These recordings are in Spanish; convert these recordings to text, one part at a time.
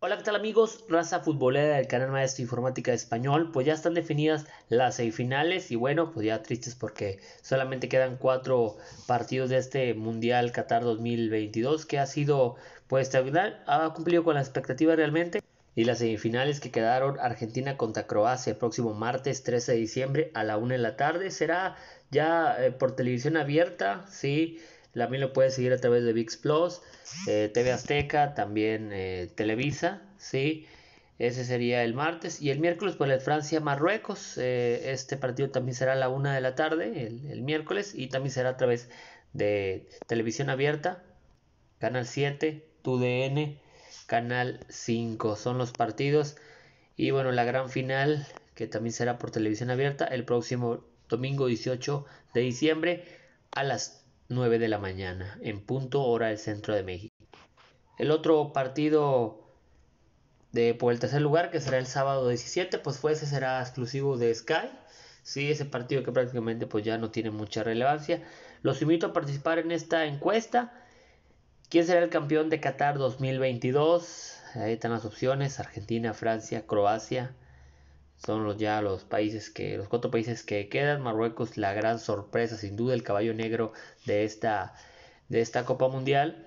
Hola, ¿qué tal amigos? Raza futbolera del canal Maestro Informática Español. Pues ya están definidas las semifinales y bueno, pues ya tristes porque solamente quedan cuatro partidos de este Mundial Qatar 2022 que ha sido pues este, final ha cumplido con la expectativa realmente. Y las semifinales que quedaron Argentina contra Croacia el próximo martes 13 de diciembre a la 1 de la tarde será ya eh, por televisión abierta, sí. También lo puedes seguir a través de VIX Plus, eh, TV Azteca, también eh, Televisa, ¿sí? Ese sería el martes. Y el miércoles, por pues, el Francia-Marruecos. Eh, este partido también será a la una de la tarde, el, el, miércoles. Y también será a través de televisión abierta, Canal 7, TUDN, Canal 5. Son los partidos. Y bueno, la gran final, que también será por televisión abierta, el próximo domingo 18 de diciembre a las 9 de la mañana, en punto hora del centro de México. El otro partido de por el tercer lugar, que será el sábado 17, pues ese será exclusivo de Sky. Sí, ese partido que prácticamente pues ya no tiene mucha relevancia. Los invito a participar en esta encuesta. ¿Quién será el campeón de Qatar 2022? Ahí están las opciones, Argentina, Francia, Croacia, son los, ya los países que, los cuatro países que quedan. Marruecos, la gran sorpresa, sin duda, el caballo negro de esta, de esta Copa Mundial.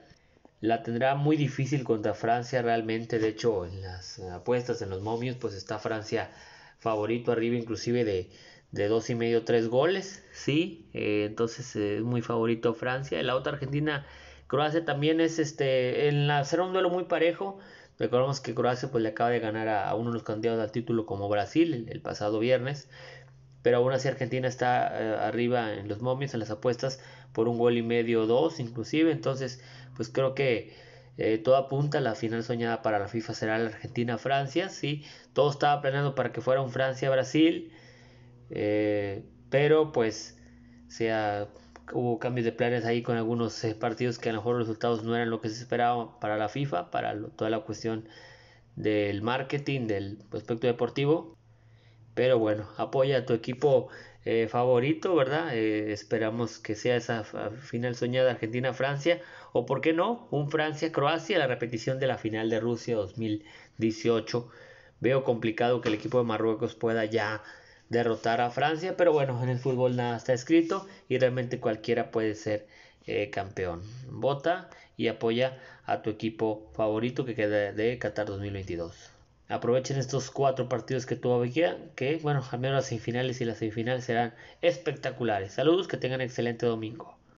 La tendrá muy difícil contra Francia realmente. De hecho, en las apuestas, en los momios, pues está Francia favorito arriba, inclusive de, de dos y medio, tres goles. Sí, eh, entonces eh, es muy favorito Francia. La otra Argentina, Croacia también es este, en la un duelo muy parejo. Recordemos que Croacia pues, le acaba de ganar a, uno de los candidatos al título como Brasil el, pasado viernes. Pero aún así Argentina está eh, arriba en los momios, en las apuestas, por un gol y medio o dos inclusive. Entonces, pues creo que toda eh, todo apunta, la final soñada para la FIFA será la Argentina-Francia. Sí, todo estaba planeado para que fuera un Francia-Brasil. Eh, pero pues sea hubo cambios de planes ahí con algunos eh, partidos que a lo mejor los resultados no eran lo que se esperaba para la FIFA, para toda la cuestión del marketing, del aspecto deportivo. Pero bueno, apoya a tu equipo eh, favorito, ¿verdad? Eh, esperamos que sea esa final soñada Argentina-Francia, o por qué no, un Francia-Croacia, la repetición de la final de Rusia 2018. Veo complicado que el equipo de Marruecos pueda ya derrotar a Francia, pero bueno, en el fútbol nada está escrito y realmente cualquiera puede ser eh, campeón. Vota y apoya a tu equipo favorito que queda de Qatar 2022. Aprovechen estos cuatro partidos que tuvo que que bueno, al menos las semifinales y las semifinales serán espectaculares. Saludos, que tengan excelente domingo.